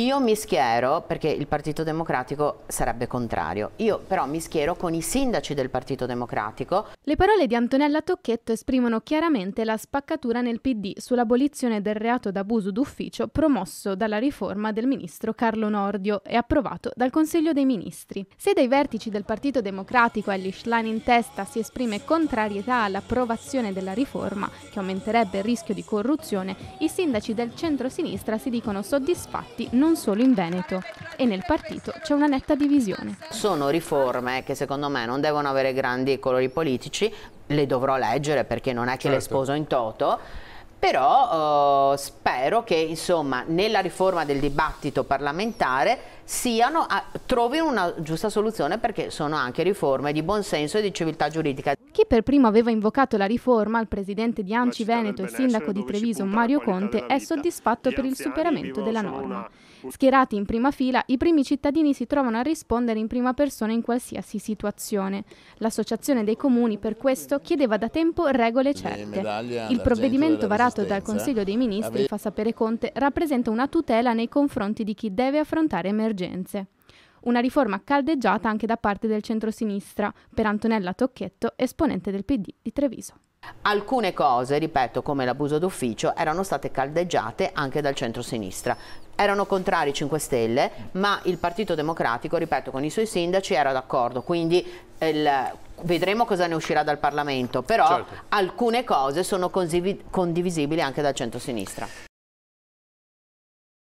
Io mi schiero, perché il Partito Democratico sarebbe contrario, io però mi schiero con i sindaci del Partito Democratico. Le parole di Antonella Tocchetto esprimono chiaramente la spaccatura nel PD sull'abolizione del reato d'abuso d'ufficio promosso dalla riforma del ministro Carlo Nordio e approvato dal Consiglio dei Ministri. Se dai vertici del Partito Democratico agli Schlein in testa si esprime contrarietà all'approvazione della riforma, che aumenterebbe il rischio di corruzione, i sindaci del centro-sinistra si dicono soddisfatti non non solo in Veneto e nel partito c'è una netta divisione. Sono riforme che secondo me non devono avere grandi colori politici, le dovrò leggere perché non è che certo. le sposo in toto, però eh, spero che insomma, nella riforma del dibattito parlamentare siano, a, trovino una giusta soluzione perché sono anche riforme di buonsenso e di civiltà giuridica. Chi per primo aveva invocato la riforma, il presidente di Anci Veneto e sindaco di Treviso Mario Conte, è soddisfatto per il superamento della norma. Schierati in prima fila, i primi cittadini si trovano a rispondere in prima persona in qualsiasi situazione. L'associazione dei comuni per questo chiedeva da tempo regole certe. Il provvedimento varato dal Consiglio dei Ministri, fa sapere Conte, rappresenta una tutela nei confronti di chi deve affrontare emergenze una riforma caldeggiata anche da parte del centrosinistra per Antonella Tocchetto, esponente del PD di Treviso. Alcune cose, ripeto, come l'abuso d'ufficio, erano state caldeggiate anche dal centrosinistra. Erano contrari 5 Stelle, ma il Partito Democratico, ripeto, con i suoi sindaci era d'accordo, quindi eh, il, vedremo cosa ne uscirà dal Parlamento, però certo. alcune cose sono condivisibili anche dal centrosinistra.